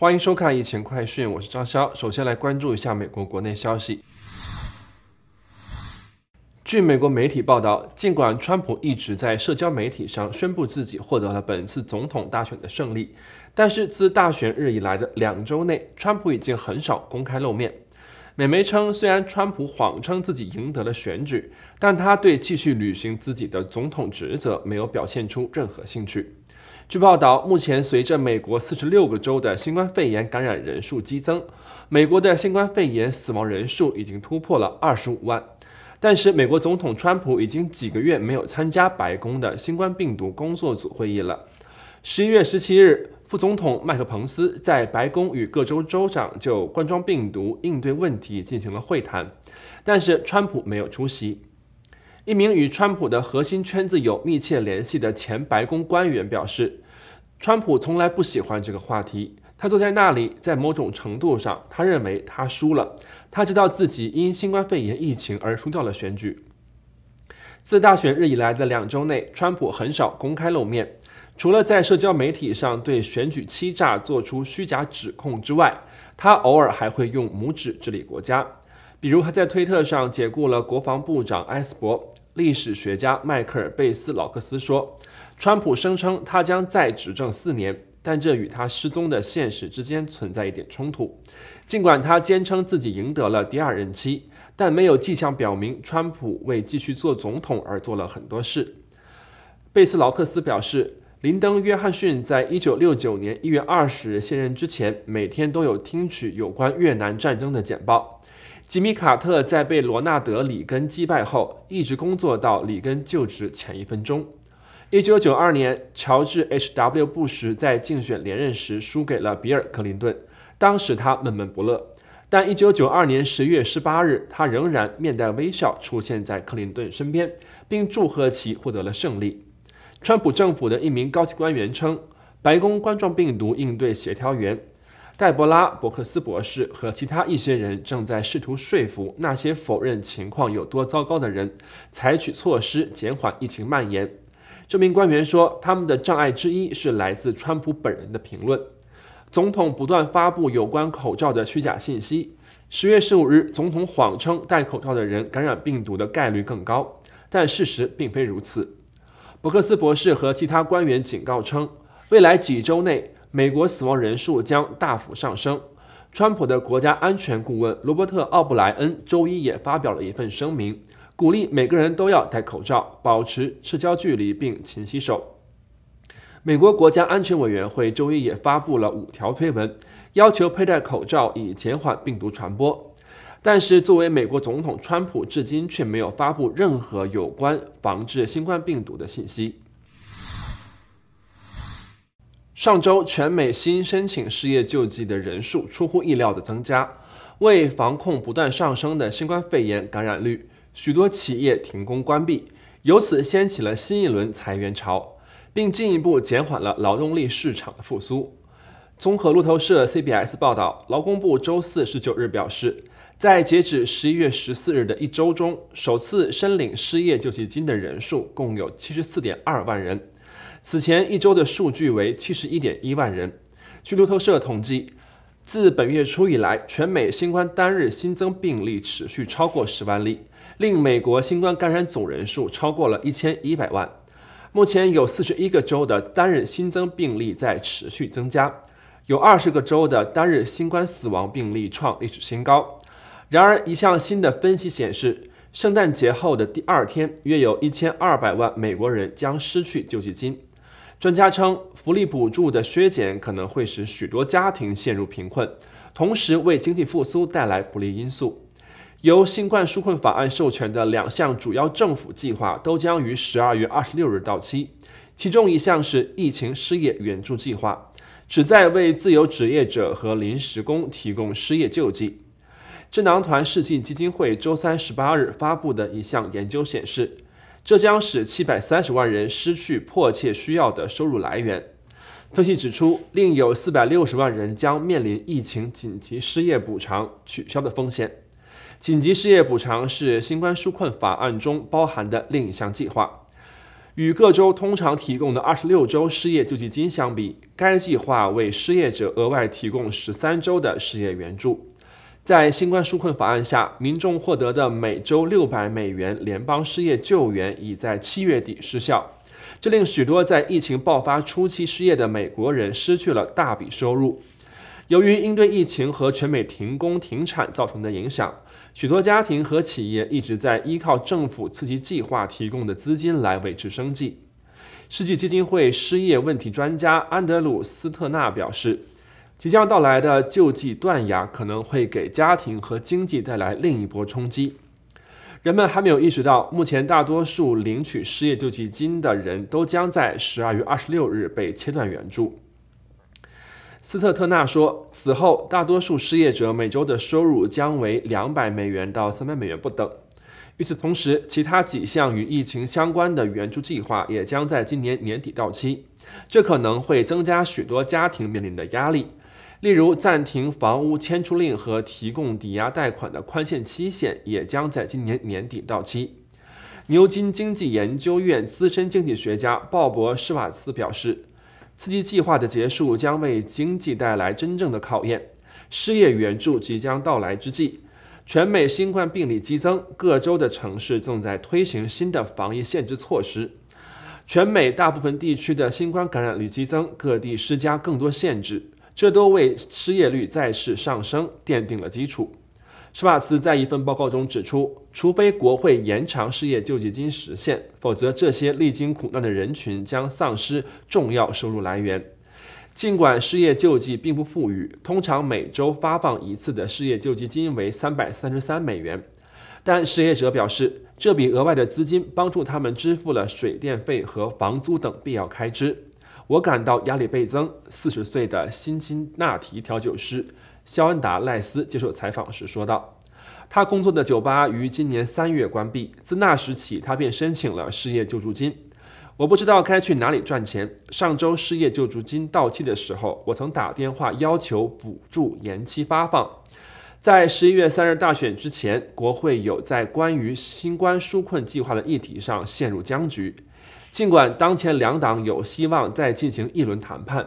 欢迎收看疫情快讯，我是张潇。首先来关注一下美国国内消息。据美国媒体报道，尽管川普一直在社交媒体上宣布自己获得了本次总统大选的胜利，但是自大选日以来的两周内，川普已经很少公开露面。美媒称，虽然川普谎称自己赢得了选举，但他对继续履行自己的总统职责没有表现出任何兴趣。据报道，目前随着美国四十六个州的新冠肺炎感染人数激增，美国的新冠肺炎死亡人数已经突破了二十五万。但是美国总统川普已经几个月没有参加白宫的新冠病毒工作组会议了。十一月十七日，副总统麦克彭斯在白宫与各州州长就冠状病毒应对问题进行了会谈，但是川普没有出席。一名与川普的核心圈子有密切联系的前白宫官员表示，川普从来不喜欢这个话题，他坐在那里，在某种程度上，他认为他输了。他知道自己因新冠肺炎疫情而输掉了选举。自大选日以来的两周内，川普很少公开露面，除了在社交媒体上对选举欺诈做出虚假指控之外，他偶尔还会用拇指治理国家。比如，他在推特上解雇了国防部长埃斯珀。历史学家迈克尔·贝斯劳克斯说，川普声称他将在执政四年。但这与他失踪的现实之间存在一点冲突。尽管他坚称自己赢得了第二任期，但没有迹象表明川普为继续做总统而做了很多事。贝斯劳克斯表示，林登·约翰逊在1969年1月20日卸任之前，每天都有听取有关越南战争的简报。吉米·卡特在被罗纳德·里根击败后，一直工作到里根就职前一分钟。一九九二年，乔治 ·H·W· 布什在竞选连任时输给了比尔·克林顿。当时他闷闷不乐，但一九九二年十月十八日，他仍然面带微笑出现在克林顿身边，并祝贺其获得了胜利。川普政府的一名高级官员称，白宫冠状病毒应对协调员戴博拉·伯克斯博士和其他一些人正在试图说服那些否认情况有多糟糕的人，采取措施减缓疫情蔓延。这名官员说，他们的障碍之一是来自川普本人的评论。总统不断发布有关口罩的虚假信息。十月十五日，总统谎称戴口罩的人感染病毒的概率更高，但事实并非如此。伯克斯博士和其他官员警告称，未来几周内，美国死亡人数将大幅上升。川普的国家安全顾问罗伯特·奥布莱恩周一也发表了一份声明。鼓励每个人都要戴口罩，保持社交距离，并勤洗手。美国国家安全委员会周一也发布了五条推文，要求佩戴口罩以减缓病毒传播。但是，作为美国总统，川普至今却没有发布任何有关防治新冠病毒的信息。上周，全美新申请失业救济的人数出乎意料的增加，为防控不断上升的新冠肺炎感染率。许多企业停工关闭，由此掀起了新一轮裁员潮，并进一步减缓了劳动力市场的复苏。综合路透社、CBS 报道，劳工部周四十九日表示，在截止十一月十四日的一周中，首次申领失业救济金的人数共有七十四点二万人，此前一周的数据为七十一点一万人。据路透社统计，自本月初以来，全美新冠单日新增病例持续超过十万例。令美国新冠感染总人数超过了一千一百万。目前有四十一个州的单日新增病例在持续增加，有二十个州的单日新冠死亡病例创历史新高。然而，一项新的分析显示，圣诞节后的第二天，约有一千二百万美国人将失去救济金。专家称，福利补助的削减可能会使许多家庭陷入贫困，同时为经济复苏带来不利因素。由新冠纾困法案授权的两项主要政府计划都将于十二月二十六日到期，其中一项是疫情失业援助计划，旨在为自由职业者和临时工提供失业救济。智囊团世纪基金会周三十八日发布的一项研究显示，这将使七百三十万人失去迫切需要的收入来源。分析指出，另有四百六十万人将面临疫情紧急失业补偿取消的风险。紧急失业补偿是新冠纾困法案中包含的另一项计划。与各州通常提供的二十六周失业救济金相比，该计划为失业者额外提供十三周的失业援助。在新冠纾困法案下，民众获得的每周六百美元联邦失业救援已在七月底失效，这令许多在疫情爆发初期失业的美国人失去了大笔收入。由于应对疫情和全美停工停产造成的影响，许多家庭和企业一直在依靠政府刺激计划提供的资金来维持生计。世纪基金会失业问题专家安德鲁斯特纳表示，即将到来的救济断崖可能会给家庭和经济带来另一波冲击。人们还没有意识到，目前大多数领取失业救济金的人都将在十二月二十六日被切断援助。斯特特纳说，此后大多数失业者每周的收入将为两百美元到三百美元不等。与此同时，其他几项与疫情相关的援助计划也将在今年年底到期，这可能会增加许多家庭面临的压力。例如，暂停房屋迁出令和提供抵押贷款的宽限期限也将在今年年底到期。牛津经济研究院资深经济学家鲍勃·施瓦茨表示。刺激计划的结束将为经济带来真正的考验。失业援助即将到来之际，全美新冠病例激增，各州的城市正在推行新的防疫限制措施。全美大部分地区的新冠感染率激增，各地施加更多限制，这都为失业率再次上升奠定了基础。施瓦茨在一份报告中指出，除非国会延长失业救济金时限，否则这些历经苦难的人群将丧失重要收入来源。尽管失业救济并不富裕，通常每周发放一次的失业救济金为三百三十三美元，但失业者表示，这笔额外的资金帮助他们支付了水电费和房租等必要开支。我感到压力倍增。四十岁的辛辛那提调酒师。肖恩·达赖斯接受采访时说道：“他工作的酒吧于今年三月关闭，自那时起，他便申请了失业救助金。我不知道该去哪里赚钱。上周失业救助金到期的时候，我曾打电话要求补助延期发放。在十一月三日大选之前，国会有在关于新冠纾困计划的议题上陷入僵局，尽管当前两党有希望再进行一轮谈判。”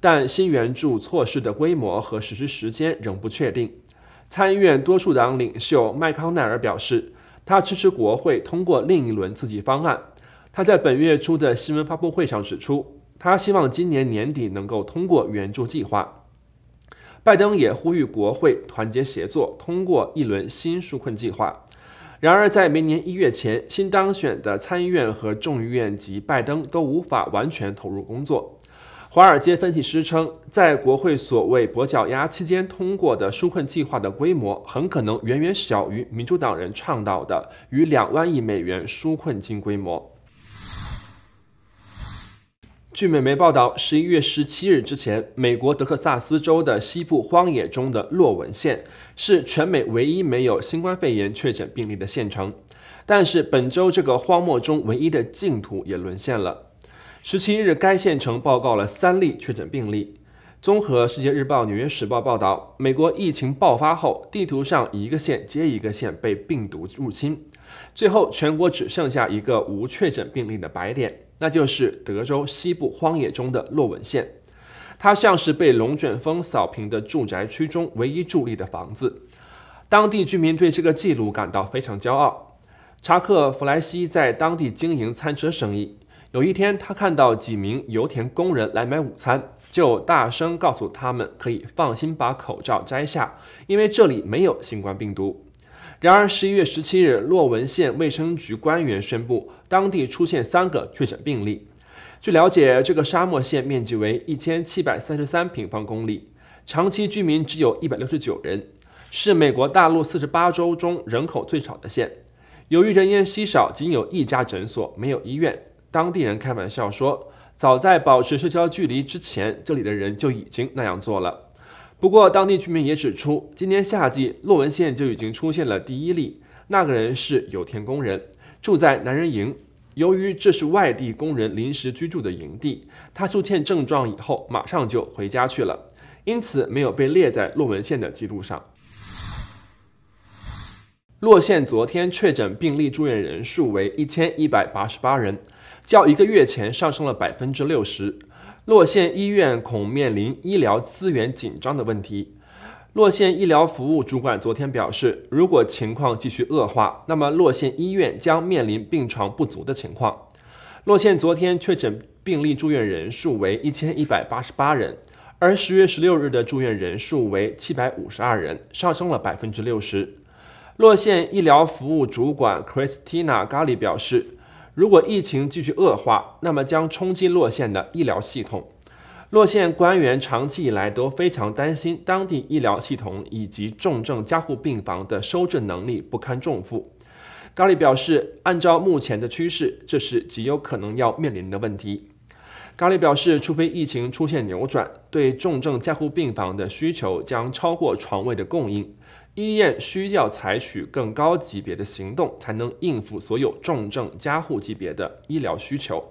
但新援助措施的规模和实施时间仍不确定。参议院多数党领袖麦康奈尔表示，他支持国会通过另一轮刺激方案。他在本月初的新闻发布会上指出，他希望今年年底能够通过援助计划。拜登也呼吁国会团结协作，通过一轮新纾困计划。然而，在明年一月前，新当选的参议院和众议院及拜登都无法完全投入工作。华尔街分析师称，在国会所谓跛脚鸭期间通过的纾困计划的规模，很可能远远小于民主党人倡导的逾两万亿美元纾困金规模。据美媒报道，十一月十七日之前，美国德克萨斯州的西部荒野中的洛文县是全美唯一没有新冠肺炎确诊病例的县城，但是本周这个荒漠中唯一的净土也沦陷了。十七日，该县城报告了三例确诊病例。综合《世界日报》、《纽约时报》报道，美国疫情爆发后，地图上一个县接一个县被病毒入侵，最后全国只剩下一个无确诊病例的白点，那就是德州西部荒野中的洛文县。它像是被龙卷风扫平的住宅区中唯一伫立的房子。当地居民对这个记录感到非常骄傲。查克·弗莱西在当地经营餐车生意。有一天，他看到几名油田工人来买午餐，就大声告诉他们可以放心把口罩摘下，因为这里没有新冠病毒。然而，十一月十七日，洛文县卫生局官员宣布，当地出现三个确诊病例。据了解，这个沙漠县面积为一千七百三十三平方公里，长期居民只有一百六十九人，是美国大陆四十八州中人口最少的县。由于人烟稀少，仅有一家诊所，没有医院。当地人开玩笑说，早在保持社交距离之前，这里的人就已经那样做了。不过，当地居民也指出，今年夏季洛文县就已经出现了第一例，那个人是油田工人，住在男人营。由于这是外地工人临时居住的营地，他出现症状以后马上就回家去了，因此没有被列在洛文县的记录上。洛县昨天确诊病例住院人数为一千一百八十八人，较一个月前上升了百分之六十。洛县医院恐面临医疗资源紧张的问题。洛县医疗服务主管昨天表示，如果情况继续恶化，那么洛县医院将面临病床不足的情况。洛县昨天确诊病例住院人数为一千一百八十八人，而十月十六日的住院人数为七百五十二人，上升了百分之六十。洛县医疗服务主管 Christina Gali 表示，如果疫情继续恶化，那么将冲击洛县的医疗系统。洛县官员长期以来都非常担心，当地医疗系统以及重症加护病房的收治能力不堪重负。咖里表示，按照目前的趋势，这是极有可能要面临的问题。咖里表示，除非疫情出现扭转，对重症加护病房的需求将超过床位的供应。医院需要采取更高级别的行动，才能应付所有重症加护级别的医疗需求，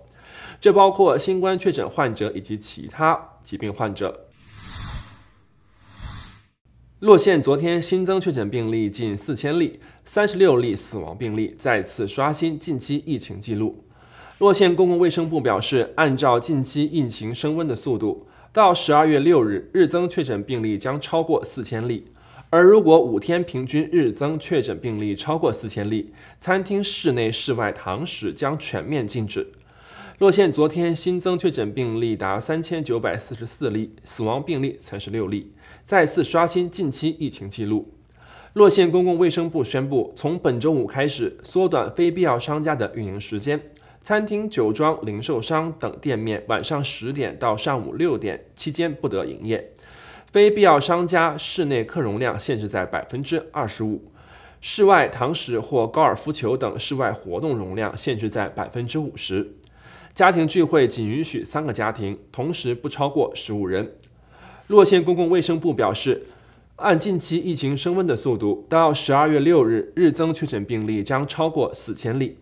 这包括新冠确诊患者以及其他疾病患者。洛县昨天新增确诊病例近四千例，三十六例死亡病例再次刷新近期疫情记录。洛县公共卫生部表示，按照近期疫情升温的速度，到十二月六日，日增确诊病例将超过四千例。而如果五天平均日增确诊病例超过四千例，餐厅室内、室外堂食将全面禁止。洛县昨天新增确诊病例达三千九百四十四例，死亡病例三十六例，再次刷新近期疫情记录。洛县公共卫生部宣布，从本周五开始，缩短非必要商家的运营时间，餐厅、酒庄、零售商等店面晚上十点到上午六点期间不得营业。非必要商家室内客容量限制在百分之二十五，室外堂食或高尔夫球等室外活动容量限制在百分之五十，家庭聚会仅允许三个家庭同时不超过十五人。洛县公共卫生部表示，按近期疫情升温的速度，到十二月六日日增确诊病例将超过四千例。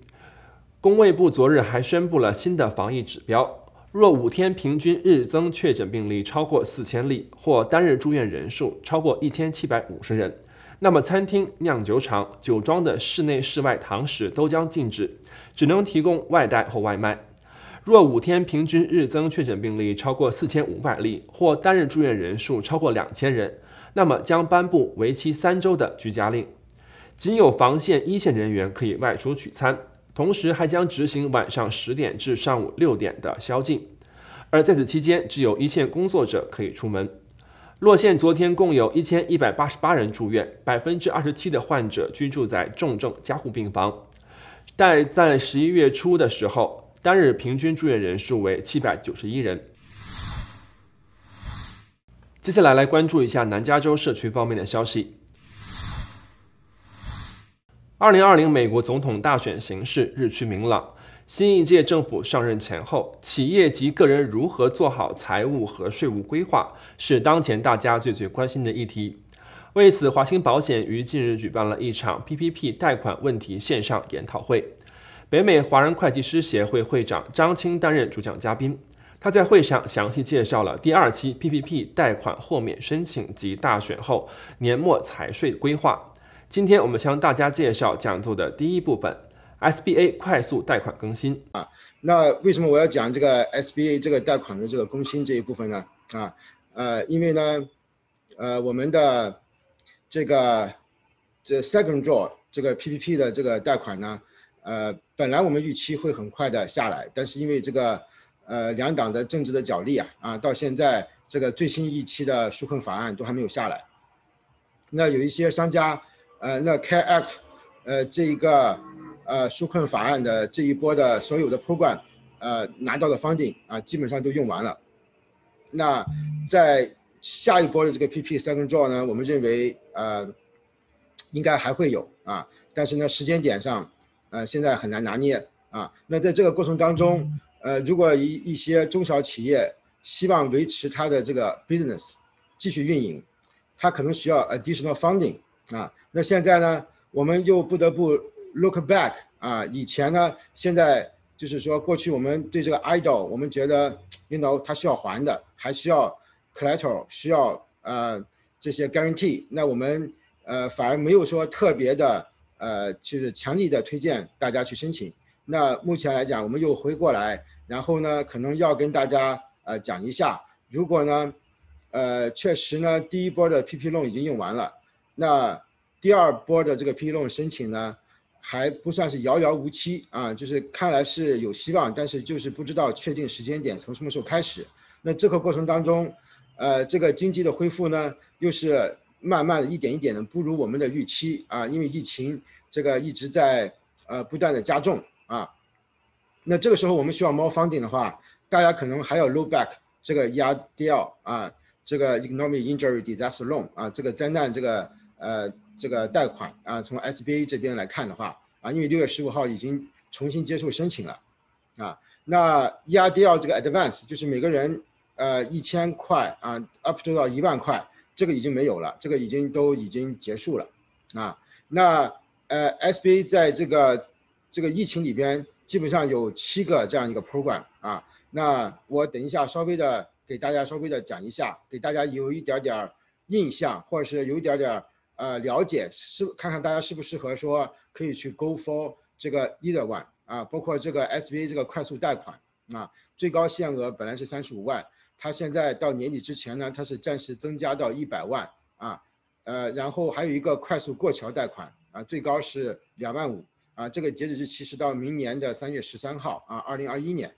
工卫部昨日还宣布了新的防疫指标。若五天平均日增确诊病例超过四千例，或单日住院人数超过一千七百五十人，那么餐厅、酿酒厂、酒庄的室内、室外堂食都将禁止，只能提供外带或外卖。若五天平均日增确诊病例超过四千五百例，或单日住院人数超过两千人，那么将颁布为期三周的居家令，仅有防线一线人员可以外出取餐。同时还将执行晚上十点至上午六点的宵禁，而在此期间，只有一线工作者可以出门。洛县昨天共有一千一百八十八人住院，百分之二十七的患者居住在重症加护病房。但在十一月初的时候，单日平均住院人数为七百九十一人。接下来来关注一下南加州社区方面的消息。二零二零美国总统大选形势日趋明朗，新一届政府上任前后，企业及个人如何做好财务和税务规划，是当前大家最最关心的议题。为此，华兴保险于近日举办了一场 PPP 贷款问题线上研讨会，北美华人会计师协会会长张青担任主讲嘉宾。他在会上详细介绍了第二期 PPP 贷款豁免申请及大选后年末财税规划。今天我们向大家介绍讲座的第一部分，SBA 快速贷款更新啊。那为什么我要讲这个 SBA 这个贷款的这个更新这一部分呢？啊，呃，因为呢，呃，我们的这个这 Second Draw 这个 PPP 的这个贷款呢，呃，本来我们预期会很快的下来，但是因为这个呃两党的政治的角力啊，啊，到现在这个最新一期的纾困法案都还没有下来，那有一些商家。呃，那 Care Act，呃，这一个呃纾困法案的这一波的所有的 program，呃，拿到的 funding 啊，基本上都用完了。那在下一波的这个 PP Second Draw 呢，我们认为呃应该还会有啊，但是呢，时间点上呃现在很难拿捏啊。那在这个过程当中，呃，如果一一些中小企业希望维持它的这个 business 继续运营，它可能需要 additional funding。啊，那现在呢，我们又不得不 look back 啊，以前呢，现在就是说过去我们对这个 ido，l 我们觉得，you know，他需要还的，还需要 collateral，需要呃这些 guarantee，那我们呃反而没有说特别的呃，就是强力的推荐大家去申请。那目前来讲，我们又回过来，然后呢，可能要跟大家呃讲一下，如果呢，呃，确实呢，第一波的 pp loan 已经用完了。那第二波的这个批录申请呢，还不算是遥遥无期啊，就是看来是有希望，但是就是不知道确定时间点从什么时候开始。那这个过程当中，呃，这个经济的恢复呢，又是慢慢的一点一点的不如我们的预期啊，因为疫情这个一直在呃不断的加重啊。那这个时候我们需要猫方顶的话，大家可能还要 look back 这个 e r d l 啊，这个 e c o n o m i c Injury Disaster Loan 啊，这个灾难这个。呃，这个贷款啊，从 SBA 这边来看的话啊，因为六月十五号已经重新接受申请了啊，那 e r d l 这个 advance 就是每个人呃一千块啊，up 到到一万块，这个已经没有了，这个已经都已经结束了啊。那呃，SBA 在这个这个疫情里边基本上有七个这样一个 program 啊。那我等一下稍微的给大家稍微的讲一下，给大家有一点点印象，或者是有一点点。呃，了解是看看大家适不适合说可以去 go for 这个 either one 啊，包括这个 SBA 这个快速贷款啊，最高限额本来是三十五万，它现在到年底之前呢，它是暂时增加到一百万啊。呃，然后还有一个快速过桥贷款啊，最高是两万五啊，这个截止日期是到明年的三月十三号啊，二零二一年。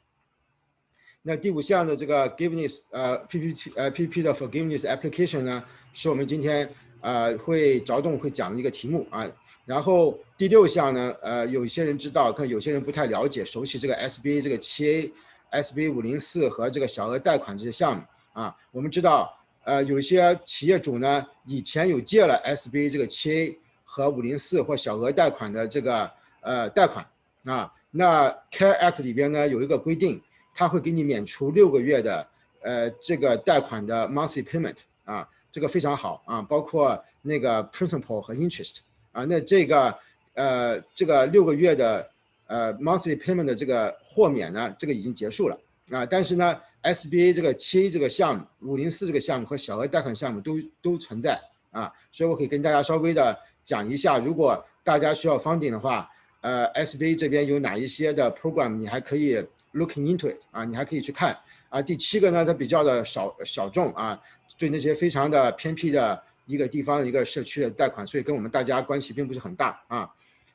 那第五项的这个 forgiveness 呃 P P P 呃 P P P 的 forgiveness application 呢，是我们今天。呃，会着重会讲一个题目啊，然后第六项呢，呃，有些人知道，可能有些人不太了解，熟悉这个 SBA 这个七 a SBA 五零四和这个小额贷款这些项目啊。我们知道，呃，有些企业主呢，以前有借了 SBA 这个七 a 和五零四或小额贷款的这个呃贷款啊，那 Care Act 里边呢有一个规定，他会给你免除六个月的呃这个贷款的 monthly payment 啊。这个非常好啊，包括那个 principal 和 interest 啊，那这个呃，这个六个月的呃 monthly payment 的这个豁免呢，这个已经结束了啊，但是呢，SBA 这个七 A 这个项目、五零四这个项目和小额贷款项目都都存在啊，所以我可以跟大家稍微的讲一下，如果大家需要 funding 的话，呃，SBA 这边有哪一些的 program，你还可以 looking into it 啊，你还可以去看啊，第七个呢，它比较的小小众啊。对那些非常的偏僻的一个地方、一个社区的贷款，所以跟我们大家关系并不是很大啊。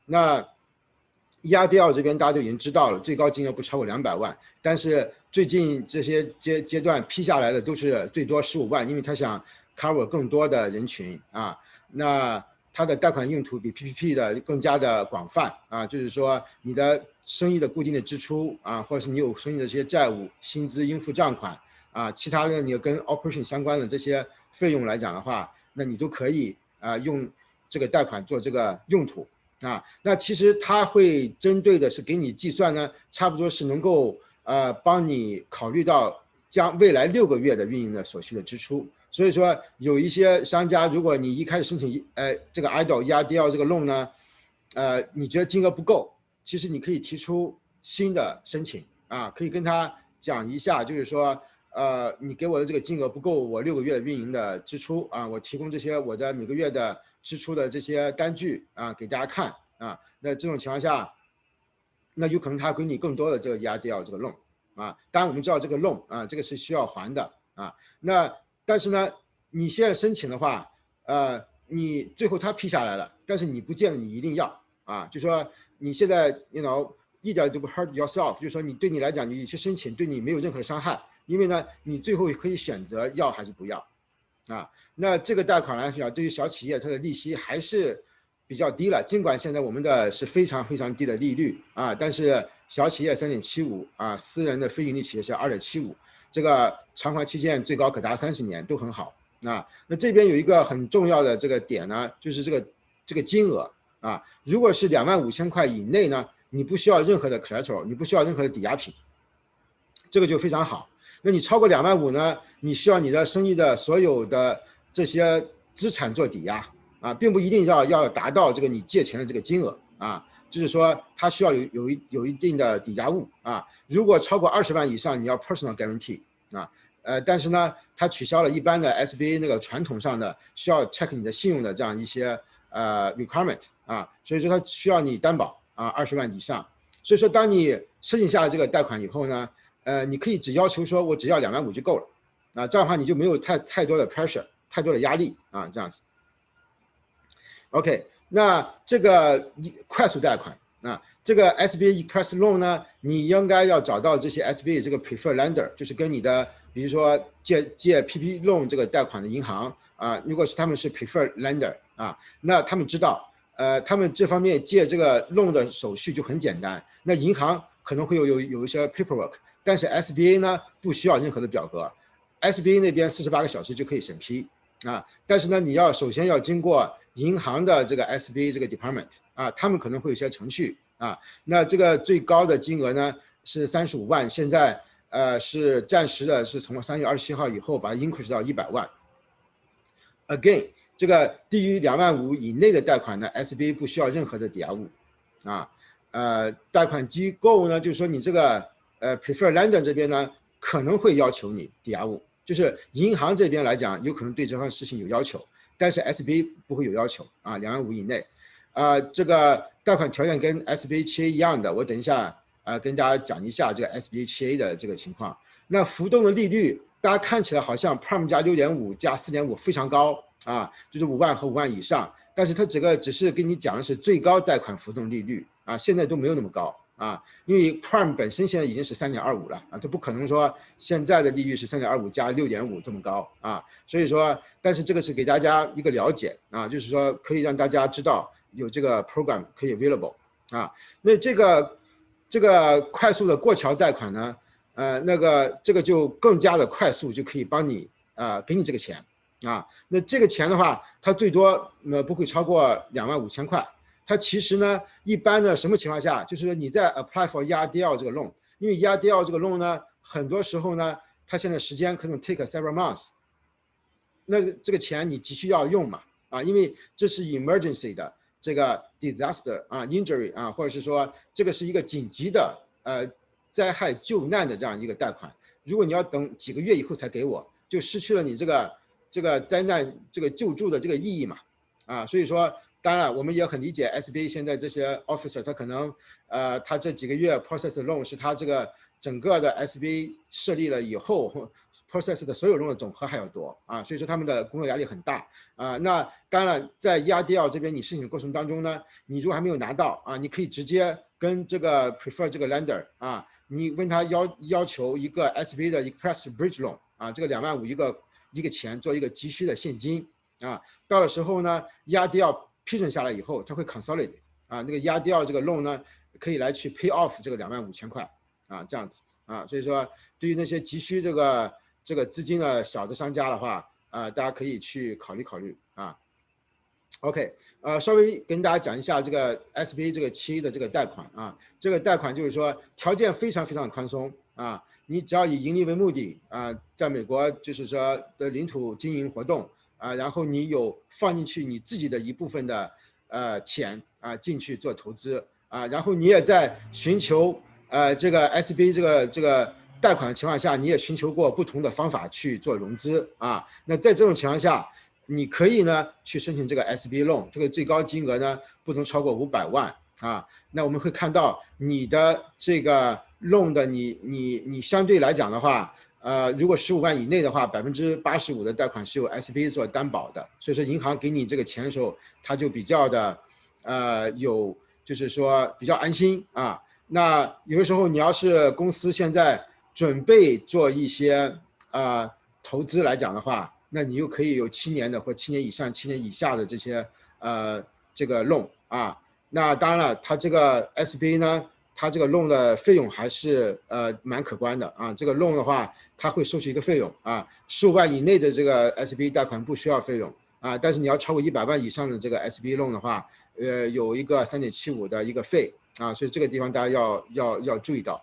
那亚 d l 这边大家都已经知道了，最高金额不超过两百万，但是最近这些阶阶段批下来的都是最多十五万，因为他想 cover 更多的人群啊。那它的贷款用途比 PPP 的更加的广泛啊，就是说你的生意的固定的支出啊，或者是你有生意的这些债务、薪资、应付账款。啊，其他的你跟 operation 相关的这些费用来讲的话，那你都可以啊用这个贷款做这个用途啊。那其实它会针对的是给你计算呢，差不多是能够呃帮你考虑到将未来六个月的运营的所需的支出。所以说，有一些商家，如果你一开始申请呃这个 i d e l l i d e l 这个 loan 呢，呃你觉得金额不够，其实你可以提出新的申请啊，可以跟他讲一下，就是说。呃，你给我的这个金额不够，我六个月的运营的支出啊，我提供这些我的每个月的支出的这些单据啊，给大家看啊。那这种情况下，那有可能他给你更多的这个 EIDL 这个 loan 啊。当然我们知道这个 loan 啊，这个是需要还的啊。那但是呢，你现在申请的话，呃，你最后他批下来了，但是你不见得你一定要啊，就说你现在 you know 一点都不 hurt yourself，就说你对你来讲，你去申请对你没有任何伤害。因为呢，你最后可以选择要还是不要，啊，那这个贷款来讲，对于小企业它的利息还是比较低了。尽管现在我们的是非常非常低的利率啊，但是小企业三点七五啊，私人的非盈利企业是二点七五，这个偿还期限最高可达三十年，都很好啊。那这边有一个很重要的这个点呢，就是这个这个金额啊，如果是两万五千块以内呢，你不需要任何的 collateral，你不需要任何的抵押品，这个就非常好。那你超过两万五呢？你需要你的生意的所有的这些资产做抵押啊，并不一定要要达到这个你借钱的这个金额啊，就是说它需要有有一有一定的抵押物啊。如果超过二十万以上，你要 personal guarantee 啊。呃，但是呢，它取消了一般的 SBA 那个传统上的需要 check 你的信用的这样一些呃 requirement 啊，所以说它需要你担保啊，二十万以上。所以说，当你申请下了这个贷款以后呢？呃，你可以只要求说，我只要两万五就够了，啊，这样的话你就没有太太多的 pressure，太多的压力啊，这样子。OK，那这个快速贷款啊，这个 SB Express Loan 呢，你应该要找到这些 SB 这个 preferred lender，就是跟你的，比如说借借 PP Loan 这个贷款的银行啊，如果是他们是 preferred lender 啊，那他们知道，呃，他们这方面借这个弄的手续就很简单，那银行可能会有有有一些 paperwork。但是 SBA 呢不需要任何的表格，SBA 那边四十八个小时就可以审批啊。但是呢，你要首先要经过银行的这个 SBA 这个 department 啊，他们可能会有些程序啊。那这个最高的金额呢是三十五万，现在呃是暂时的是从三月二十七号以后把它 increase 到一百万。Again，这个低于两万五以内的贷款呢，SBA 不需要任何的抵押物啊。呃，贷款机构呢就是说你这个。呃，prefer lender 这边呢，可能会要求你抵押物，就是银行这边来讲，有可能对这方事情有要求，但是 SBA 不会有要求啊，两万五以内，啊，这个贷款条件跟 SBA 七 A 一样的，我等一下啊跟大家讲一下这个 SBA 七 A 的这个情况。那浮动的利率，大家看起来好像 prime 加六点五加四点五非常高啊，就是五万和五万以上，但是它这个只是跟你讲的是最高贷款浮动利率啊，现在都没有那么高。啊，因为 prime 本身现在已经是3.25了啊，它不可能说现在的利率是3.25加6.5这么高啊，所以说，但是这个是给大家一个了解啊，就是说可以让大家知道有这个 program 可以 available 啊，那这个这个快速的过桥贷款呢，呃，那个这个就更加的快速，就可以帮你啊，给你这个钱啊，那这个钱的话，它最多呃不会超过两万五千块。它其实呢，一般的什么情况下，就是说你在 apply for ERDL 这个 loan，因为 ERDL 这个 loan 呢，很多时候呢，它现在时间可能 take several months，那这个钱你急需要用嘛，啊，因为这是 emergency 的这个 disaster 啊 injury 啊，或者是说这个是一个紧急的呃灾害救难的这样一个贷款，如果你要等几个月以后才给我，就失去了你这个这个灾难这个救助的这个意义嘛，啊，所以说当然，我们也很理解 SBA 现在这些 officer，他可能，呃，他这几个月 process 的 loan 是他这个整个的 SBA 设立了以后 process 的所有 loan 的总和还要多啊，所以说他们的工作压力很大啊。那当然，在亚 d l 这边，你申请过程当中呢，你如果还没有拿到啊，你可以直接跟这个 prefer 这个 lender 啊，你问他要要求一个 SBA 的 express bridge loan 啊，这个两万五一个一个钱做一个急需的现金啊，到了时候呢，亚 d l 批准下来以后，他会 consolidate 啊，那个压掉这个 loan 呢，可以来去 pay off 这个两万五千块啊，这样子啊，所以说对于那些急需这个这个资金的小的商家的话啊，大家可以去考虑考虑啊。OK，呃，稍微跟大家讲一下这个 SBA 这个七的这个贷款啊，这个贷款就是说条件非常非常宽松啊，你只要以盈利为目的啊，在美国就是说的领土经营活动。啊，然后你有放进去你自己的一部分的呃钱啊，进去做投资啊，然后你也在寻求呃这个 SB 这个这个贷款的情况下，你也寻求过不同的方法去做融资啊。那在这种情况下，你可以呢去申请这个 SB loan，这个最高金额呢不能超过五百万啊。那我们会看到你的这个 loan 的你你你相对来讲的话。呃，如果十五万以内的话，百分之八十五的贷款是由 SP 做担保的，所以说银行给你这个钱时候，它就比较的，呃，有就是说比较安心啊。那有的时候你要是公司现在准备做一些啊投资来讲的话，那你又可以有七年的或七年以上、七年以下的这些呃这个 Loan 啊。那当然了，它这个 SP 呢。他这个弄的费用还是呃蛮可观的啊，这个弄的话他会收取一个费用啊，十五万以内的这个 SB 贷款不需要费用啊，但是你要超过一百万以上的这个 SB 弄的话，呃有一个三点七五的一个费啊，所以这个地方大家要要要注意到，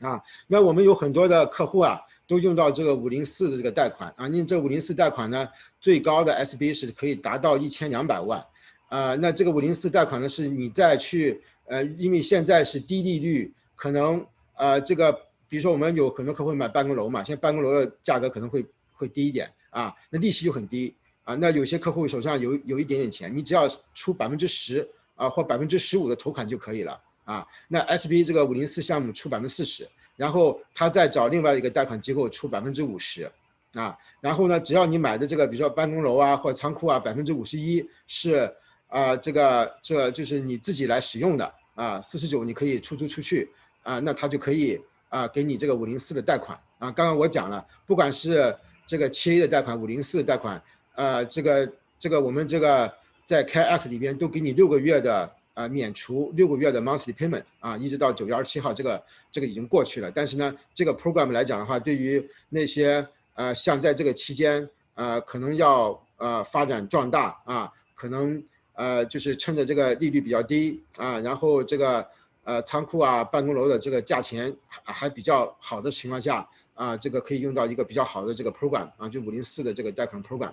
啊，那我们有很多的客户啊都用到这个五零四的这个贷款啊，因为这五零四贷款呢最高的 SB 是可以达到一千两百万，啊，那这个五零四贷款呢是你再去。呃，因为现在是低利率，可能呃，这个比如说我们有很多客户买办公楼嘛，现在办公楼的价格可能会会低一点啊，那利息又很低啊，那有些客户手上有有一点点钱，你只要出百分之十啊或百分之十五的投款就可以了啊，那 S B 这个五零四项目出百分之四十，然后他再找另外一个贷款机构出百分之五十，啊，然后呢，只要你买的这个比如说办公楼啊或仓库啊，百分之五十一是啊这个这就是你自己来使用的。啊，四十九你可以出租出去啊，那他就可以啊给你这个五零四的贷款啊。刚刚我讲了，不管是这个七 A 的贷款、五零四贷款，呃，这个这个我们这个在开 a t 里边都给你六个月的啊免除六个月的 monthly payment 啊，一直到九月二十七号，这个这个已经过去了。但是呢，这个 program 来讲的话，对于那些呃像在这个期间呃可能要呃发展壮大啊，可能。呃，就是趁着这个利率比较低啊，然后这个呃仓库啊、办公楼的这个价钱还还比较好的情况下啊，这个可以用到一个比较好的这个 program 啊，就五零四的这个贷款 program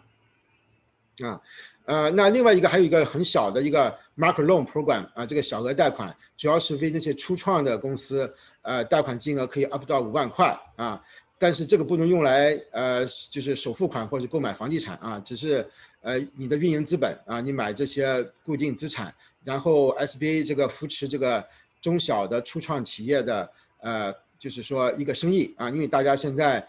啊。呃，那另外一个还有一个很小的一个 m a r k loan program 啊，这个小额贷款主要是为那些初创的公司，呃，贷款金额可以 up 到五万块啊，但是这个不能用来呃就是首付款或者购买房地产啊，只是。呃，你的运营资本啊，你买这些固定资产，然后 SBA 这个扶持这个中小的初创企业的呃，就是说一个生意啊，因为大家现在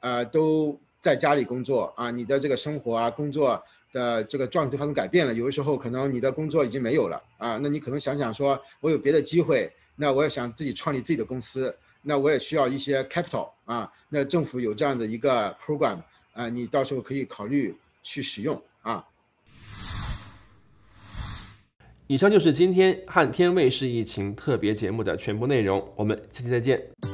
呃都在家里工作啊，你的这个生活啊、工作的这个状态发生改变了，有的时候可能你的工作已经没有了啊，那你可能想想说，我有别的机会，那我也想自己创立自己的公司，那我也需要一些 capital 啊，那政府有这样的一个 program 啊，你到时候可以考虑去使用。啊！以上就是今天汉天卫视疫情特别节目的全部内容，我们下期再见。